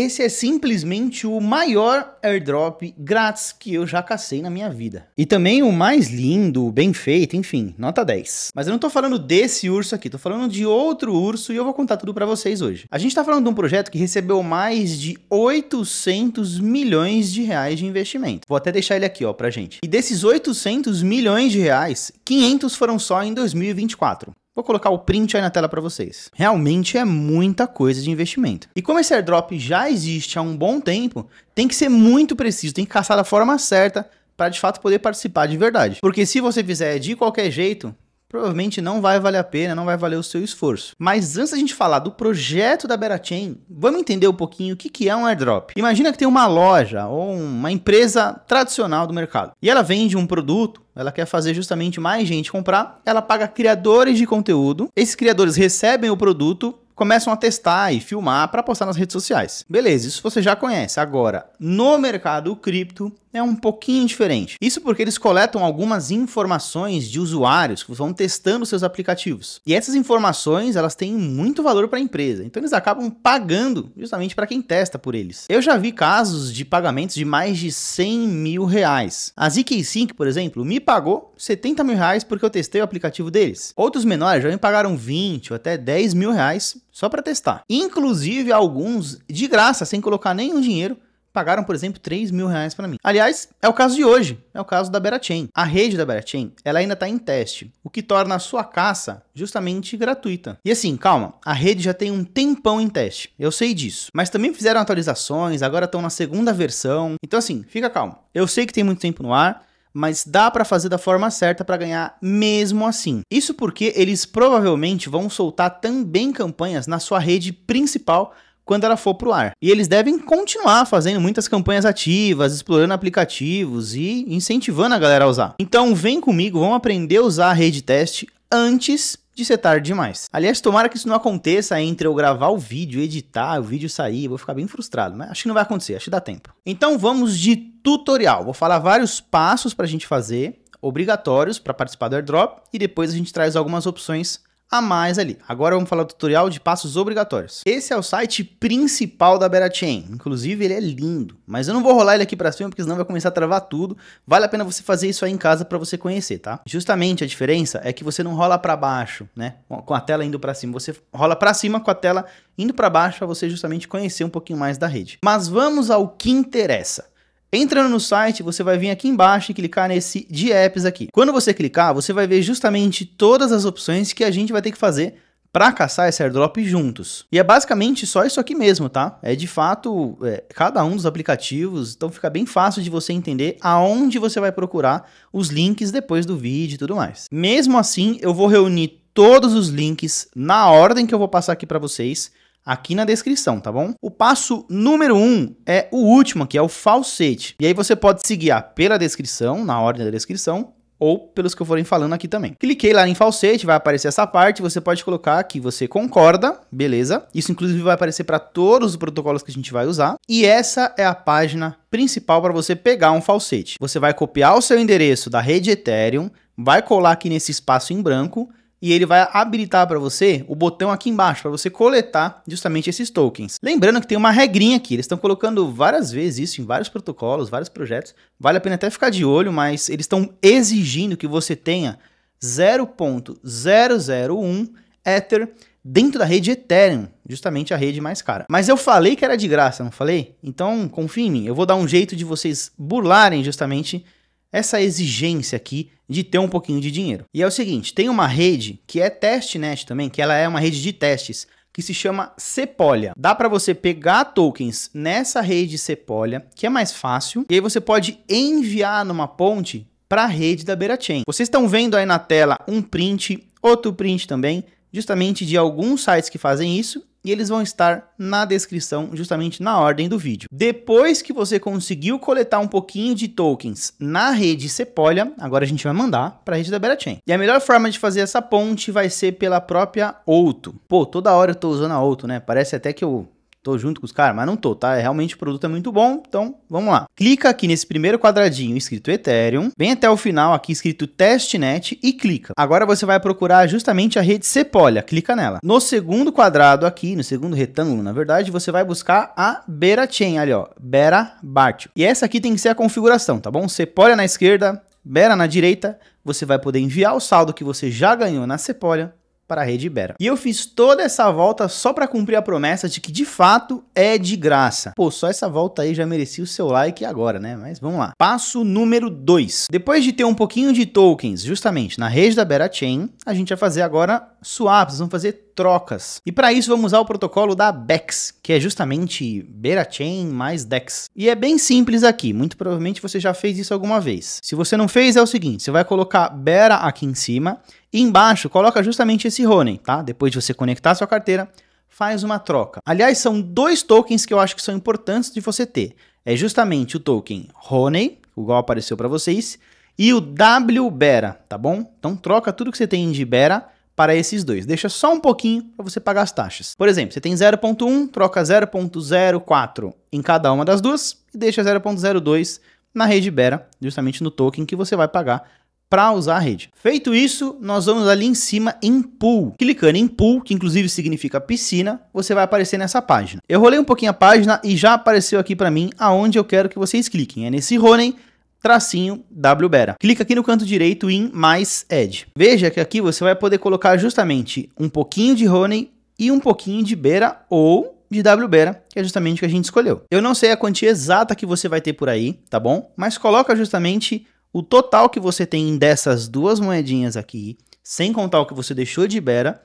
Esse é simplesmente o maior airdrop grátis que eu já cacei na minha vida. E também o mais lindo, bem feito, enfim, nota 10. Mas eu não tô falando desse urso aqui, tô falando de outro urso e eu vou contar tudo para vocês hoje. A gente tá falando de um projeto que recebeu mais de 800 milhões de reais de investimento. Vou até deixar ele aqui, ó, pra gente. E desses 800 milhões de reais, 500 foram só em 2024. Vou colocar o print aí na tela para vocês. Realmente é muita coisa de investimento. E como esse airdrop já existe há um bom tempo, tem que ser muito preciso, tem que caçar da forma certa para de fato poder participar de verdade. Porque se você fizer de qualquer jeito, provavelmente não vai valer a pena, não vai valer o seu esforço. Mas antes da gente falar do projeto da Berachain, vamos entender um pouquinho o que, que é um airdrop. Imagina que tem uma loja ou uma empresa tradicional do mercado e ela vende um produto ela quer fazer justamente mais gente comprar, ela paga criadores de conteúdo, esses criadores recebem o produto, começam a testar e filmar para postar nas redes sociais. Beleza, isso você já conhece. Agora, no mercado cripto, é um pouquinho diferente. Isso porque eles coletam algumas informações de usuários que vão testando seus aplicativos. E essas informações, elas têm muito valor para a empresa. Então eles acabam pagando justamente para quem testa por eles. Eu já vi casos de pagamentos de mais de 100 mil reais. A ZK5, por exemplo, me pagou 70 mil reais porque eu testei o aplicativo deles. Outros menores já me pagaram 20 ou até 10 mil reais só para testar. Inclusive alguns de graça, sem colocar nenhum dinheiro, pagaram, por exemplo, 3 mil reais para mim. Aliás, é o caso de hoje, é o caso da Berachain. A rede da Berachain, ela ainda está em teste, o que torna a sua caça justamente gratuita. E assim, calma, a rede já tem um tempão em teste, eu sei disso. Mas também fizeram atualizações, agora estão na segunda versão. Então assim, fica calmo. Eu sei que tem muito tempo no ar, mas dá para fazer da forma certa para ganhar mesmo assim. Isso porque eles provavelmente vão soltar também campanhas na sua rede principal quando ela for para o ar. E eles devem continuar fazendo muitas campanhas ativas, explorando aplicativos e incentivando a galera a usar. Então vem comigo, vamos aprender a usar a rede teste antes de ser tarde demais. Aliás, tomara que isso não aconteça entre eu gravar o vídeo, editar, o vídeo sair, vou ficar bem frustrado, mas acho que não vai acontecer, acho que dá tempo. Então vamos de tutorial, vou falar vários passos para a gente fazer, obrigatórios para participar do airdrop, e depois a gente traz algumas opções a mais ali. Agora vamos falar do tutorial de passos obrigatórios. Esse é o site principal da Berachain, inclusive ele é lindo, mas eu não vou rolar ele aqui para cima porque senão vai começar a travar tudo. Vale a pena você fazer isso aí em casa para você conhecer, tá? Justamente a diferença é que você não rola para baixo, né? Com a tela indo para cima, você rola para cima com a tela indo para baixo para você justamente conhecer um pouquinho mais da rede. Mas vamos ao que interessa. Entrando no site, você vai vir aqui embaixo e clicar nesse de apps aqui. Quando você clicar, você vai ver justamente todas as opções que a gente vai ter que fazer para caçar esse airdrop juntos. E é basicamente só isso aqui mesmo, tá? É de fato é, cada um dos aplicativos, então fica bem fácil de você entender aonde você vai procurar os links depois do vídeo e tudo mais. Mesmo assim, eu vou reunir todos os links na ordem que eu vou passar aqui para vocês aqui na descrição, tá bom? O passo número 1 um é o último, que é o falsete. E aí você pode se guiar pela descrição, na ordem da descrição, ou pelos que eu forem falando aqui também. Cliquei lá em falsete, vai aparecer essa parte, você pode colocar que você concorda, beleza? Isso inclusive vai aparecer para todos os protocolos que a gente vai usar. E essa é a página principal para você pegar um falsete. Você vai copiar o seu endereço da rede Ethereum, vai colar aqui nesse espaço em branco e ele vai habilitar para você o botão aqui embaixo para você coletar justamente esses tokens. Lembrando que tem uma regrinha aqui, eles estão colocando várias vezes isso em vários protocolos, vários projetos. Vale a pena até ficar de olho, mas eles estão exigindo que você tenha 0.001 Ether dentro da rede Ethereum, justamente a rede mais cara. Mas eu falei que era de graça, não falei? Então, confia em mim, eu vou dar um jeito de vocês burlarem justamente essa exigência aqui de ter um pouquinho de dinheiro. E é o seguinte, tem uma rede que é testnet também, que ela é uma rede de testes, que se chama Sepolia. Dá para você pegar tokens nessa rede Sepolia, que é mais fácil, e aí você pode enviar numa ponte para a rede da Beira Chain. Vocês estão vendo aí na tela um print, outro print também, justamente de alguns sites que fazem isso e eles vão estar na descrição, justamente na ordem do vídeo. Depois que você conseguiu coletar um pouquinho de tokens na rede Sepolia, agora a gente vai mandar para a rede da Berachain. E a melhor forma de fazer essa ponte vai ser pela própria Outro. Pô, toda hora eu tô usando a Outro, né? Parece até que eu Tô junto com os caras, mas não tô, tá? É, realmente o produto é muito bom, então vamos lá. Clica aqui nesse primeiro quadradinho escrito Ethereum, vem até o final aqui escrito testnet e clica. Agora você vai procurar justamente a rede Sepolia, clica nela. No segundo quadrado aqui, no segundo retângulo, na verdade, você vai buscar a BeraChain ali, ó, BeraBart. E essa aqui tem que ser a configuração, tá bom? Sepolia na esquerda, Bera na direita, você vai poder enviar o saldo que você já ganhou na Sepolia para a rede Ibera. E eu fiz toda essa volta só para cumprir a promessa de que de fato é de graça. Pô, só essa volta aí já merecia o seu like agora, né? Mas vamos lá. Passo número 2. Depois de ter um pouquinho de tokens justamente na rede da Bera Chain, a gente vai fazer agora swaps, vamos fazer trocas. E para isso vamos usar o protocolo da BEX, que é justamente Berachain mais DEX. E é bem simples aqui, muito provavelmente você já fez isso alguma vez. Se você não fez, é o seguinte, você vai colocar Bera aqui em cima e embaixo coloca justamente esse Ronen, tá? Depois de você conectar a sua carteira, faz uma troca. Aliás, são dois tokens que eu acho que são importantes de você ter. É justamente o token Honey, igual apareceu para vocês, e o WBERA, tá bom? Então troca tudo que você tem de BERA para esses dois. Deixa só um pouquinho para você pagar as taxas. Por exemplo, você tem 0.1, troca 0.04 em cada uma das duas e deixa 0.02 na rede Bera, justamente no token que você vai pagar para usar a rede. Feito isso, nós vamos ali em cima em pool. Clicando em pool, que inclusive significa piscina, você vai aparecer nessa página. Eu rolei um pouquinho a página e já apareceu aqui para mim aonde eu quero que vocês cliquem. É nesse Ronen tracinho WBERA. Clica aqui no canto direito em mais Edge. Veja que aqui você vai poder colocar justamente um pouquinho de Honey e um pouquinho de Beira ou de WBERA, que é justamente o que a gente escolheu. Eu não sei a quantia exata que você vai ter por aí, tá bom? Mas coloca justamente o total que você tem dessas duas moedinhas aqui, sem contar o que você deixou de Beira,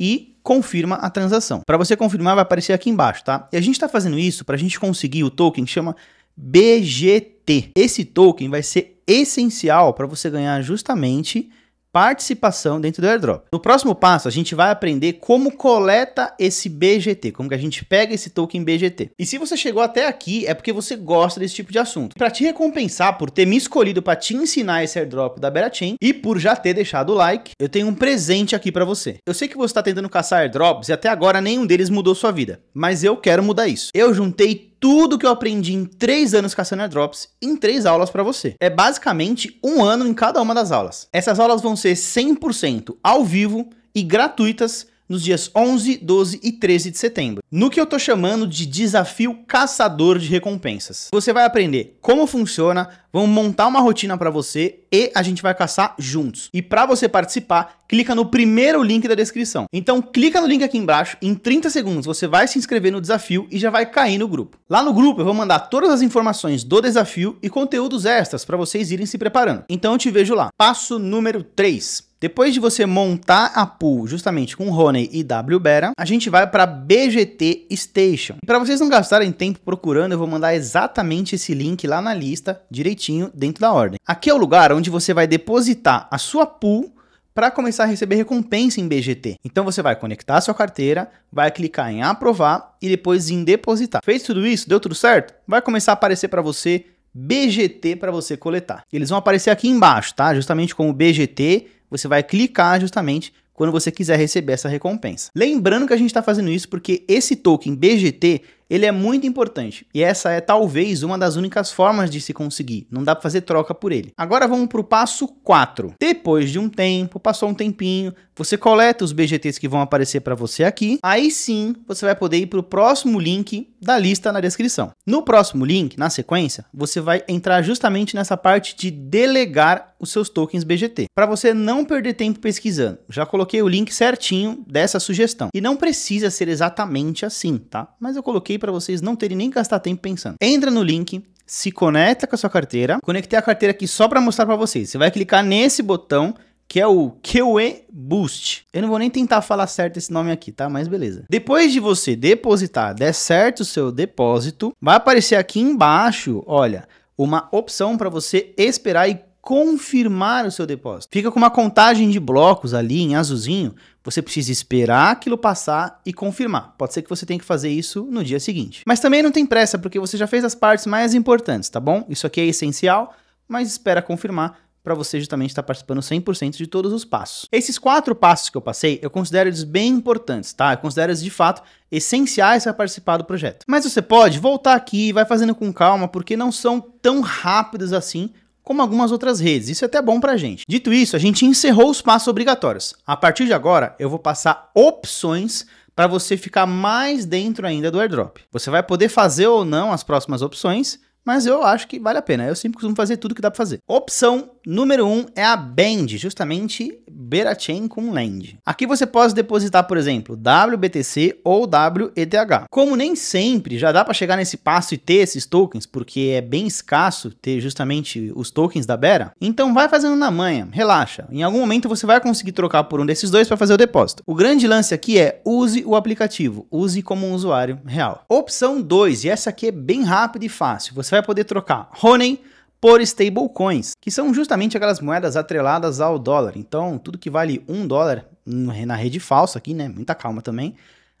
e confirma a transação. Para você confirmar, vai aparecer aqui embaixo, tá? E a gente está fazendo isso para a gente conseguir o token que chama BGT. Esse token vai ser essencial para você ganhar justamente participação dentro do airdrop. No próximo passo, a gente vai aprender como coleta esse BGT, como que a gente pega esse token BGT. E se você chegou até aqui, é porque você gosta desse tipo de assunto. Para te recompensar por ter me escolhido para te ensinar esse airdrop da Berachain e por já ter deixado o like, eu tenho um presente aqui para você. Eu sei que você está tentando caçar airdrops e até agora nenhum deles mudou sua vida, mas eu quero mudar isso. Eu juntei tudo que eu aprendi em três anos caçando airdrops em três aulas para você. É basicamente um ano em cada uma das aulas. Essas aulas vão ser 100% ao vivo e gratuitas nos dias 11, 12 e 13 de setembro, no que eu tô chamando de desafio caçador de recompensas. Você vai aprender como funciona, vamos montar uma rotina para você e a gente vai caçar juntos. E para você participar, clica no primeiro link da descrição. Então clica no link aqui embaixo, em 30 segundos você vai se inscrever no desafio e já vai cair no grupo. Lá no grupo eu vou mandar todas as informações do desafio e conteúdos extras para vocês irem se preparando. Então eu te vejo lá. Passo número 3. Depois de você montar a pool justamente com Honey e WBera, a gente vai para BGT Station. para vocês não gastarem tempo procurando, eu vou mandar exatamente esse link lá na lista, direitinho, dentro da ordem. Aqui é o lugar onde você vai depositar a sua pool para começar a receber recompensa em BGT. Então você vai conectar a sua carteira, vai clicar em aprovar e depois em depositar. Fez tudo isso? Deu tudo certo? Vai começar a aparecer para você BGT para você coletar. Eles vão aparecer aqui embaixo, tá? Justamente como BGT você vai clicar justamente quando você quiser receber essa recompensa. Lembrando que a gente está fazendo isso porque esse token BGT ele é muito importante e essa é talvez uma das únicas formas de se conseguir. Não dá para fazer troca por ele. Agora vamos para o passo 4. Depois de um tempo, passou um tempinho, você coleta os BGTs que vão aparecer para você aqui. Aí sim, você vai poder ir para o próximo link da lista na descrição. No próximo link, na sequência, você vai entrar justamente nessa parte de delegar os seus tokens BGT, para você não perder tempo pesquisando. Já coloquei o link certinho dessa sugestão. E não precisa ser exatamente assim, tá? Mas eu coloquei para vocês não terem nem gastar tempo pensando. Entra no link, se conecta com a sua carteira. Conectei a carteira aqui só para mostrar para vocês. Você vai clicar nesse botão que é o QE Boost. Eu não vou nem tentar falar certo esse nome aqui, tá? Mas beleza. Depois de você depositar, der certo o seu depósito, vai aparecer aqui embaixo, olha, uma opção para você esperar e confirmar o seu depósito. Fica com uma contagem de blocos ali em azulzinho, você precisa esperar aquilo passar e confirmar. Pode ser que você tenha que fazer isso no dia seguinte. Mas também não tem pressa, porque você já fez as partes mais importantes, tá bom? Isso aqui é essencial, mas espera confirmar para você justamente estar participando 100% de todos os passos. Esses quatro passos que eu passei, eu considero eles bem importantes, tá? Eu considero eles de fato essenciais para participar do projeto. Mas você pode voltar aqui, vai fazendo com calma, porque não são tão rápidos assim como algumas outras redes. Isso é até bom para a gente. Dito isso, a gente encerrou os passos obrigatórios. A partir de agora, eu vou passar opções para você ficar mais dentro ainda do airdrop. Você vai poder fazer ou não as próximas opções, mas eu acho que vale a pena. Eu sempre costumo fazer tudo que dá para fazer. Opção Número 1 um é a Band, justamente Berachain com Land. Aqui você pode depositar, por exemplo, WBTC ou WETH. Como nem sempre já dá para chegar nesse passo e ter esses tokens, porque é bem escasso ter justamente os tokens da Bera, então vai fazendo na manha, relaxa. Em algum momento você vai conseguir trocar por um desses dois para fazer o depósito. O grande lance aqui é use o aplicativo, use como um usuário real. Opção 2, e essa aqui é bem rápida e fácil, você vai poder trocar Honey, por stablecoins, que são justamente aquelas moedas atreladas ao dólar. Então, tudo que vale um dólar na rede falsa aqui, né? Muita calma também.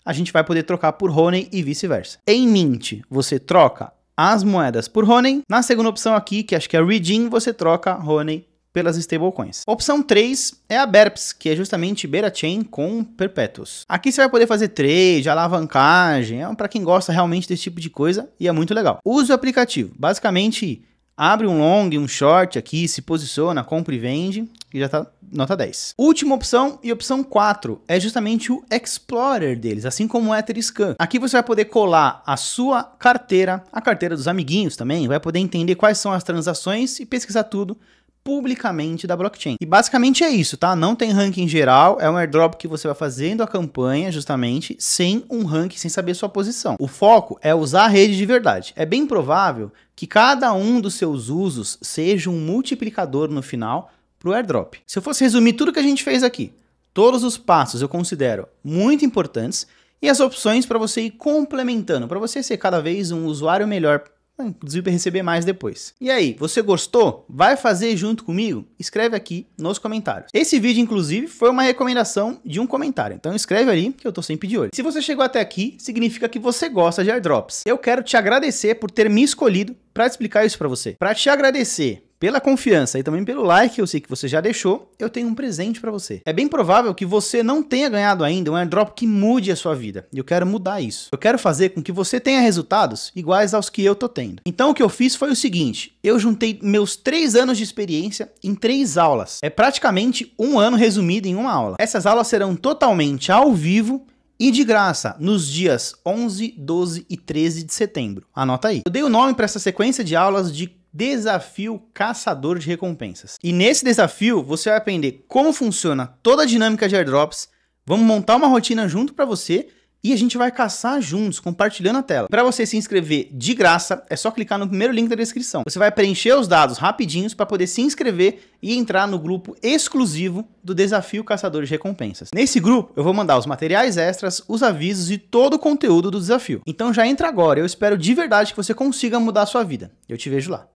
A gente vai poder trocar por Honey e vice-versa. Em Mint, você troca as moedas por Honey. Na segunda opção aqui, que acho que é Redeem, você troca Honey pelas stablecoins. Opção 3 é a BERPS, que é justamente Beta Chain com Perpétuos. Aqui você vai poder fazer trade, alavancagem, é para quem gosta realmente desse tipo de coisa e é muito legal. Use o aplicativo. Basicamente, abre um long, um short aqui, se posiciona, compra e vende, e já está nota 10. Última opção e opção 4 é justamente o Explorer deles, assim como o Etherscan. Aqui você vai poder colar a sua carteira, a carteira dos amiguinhos também, vai poder entender quais são as transações e pesquisar tudo publicamente da blockchain. E basicamente é isso, tá? Não tem ranking geral, é um airdrop que você vai fazendo a campanha justamente sem um ranking, sem saber sua posição. O foco é usar a rede de verdade. É bem provável que cada um dos seus usos seja um multiplicador no final para o airdrop. Se eu fosse resumir tudo que a gente fez aqui, todos os passos eu considero muito importantes e as opções para você ir complementando, para você ser cada vez um usuário melhor inclusive para receber mais depois. E aí, você gostou? Vai fazer junto comigo? Escreve aqui nos comentários. Esse vídeo, inclusive, foi uma recomendação de um comentário, então escreve ali que eu tô sempre de olho. Se você chegou até aqui, significa que você gosta de airdrops. Eu quero te agradecer por ter me escolhido para explicar isso para você. Para te agradecer pela confiança e também pelo like, eu sei que você já deixou, eu tenho um presente para você. É bem provável que você não tenha ganhado ainda um airdrop que mude a sua vida. E eu quero mudar isso. Eu quero fazer com que você tenha resultados iguais aos que eu tô tendo. Então o que eu fiz foi o seguinte: eu juntei meus três anos de experiência em três aulas. É praticamente um ano resumido em uma aula. Essas aulas serão totalmente ao vivo e de graça nos dias 11, 12 e 13 de setembro. Anota aí. Eu dei o nome para essa sequência de aulas de Desafio Caçador de Recompensas. E nesse desafio você vai aprender como funciona toda a dinâmica de airdrops, vamos montar uma rotina junto para você e a gente vai caçar juntos, compartilhando a tela. Para você se inscrever de graça, é só clicar no primeiro link da descrição. Você vai preencher os dados rapidinhos para poder se inscrever e entrar no grupo exclusivo do Desafio Caçadores de Recompensas. Nesse grupo, eu vou mandar os materiais extras, os avisos e todo o conteúdo do desafio. Então já entra agora, eu espero de verdade que você consiga mudar a sua vida. Eu te vejo lá.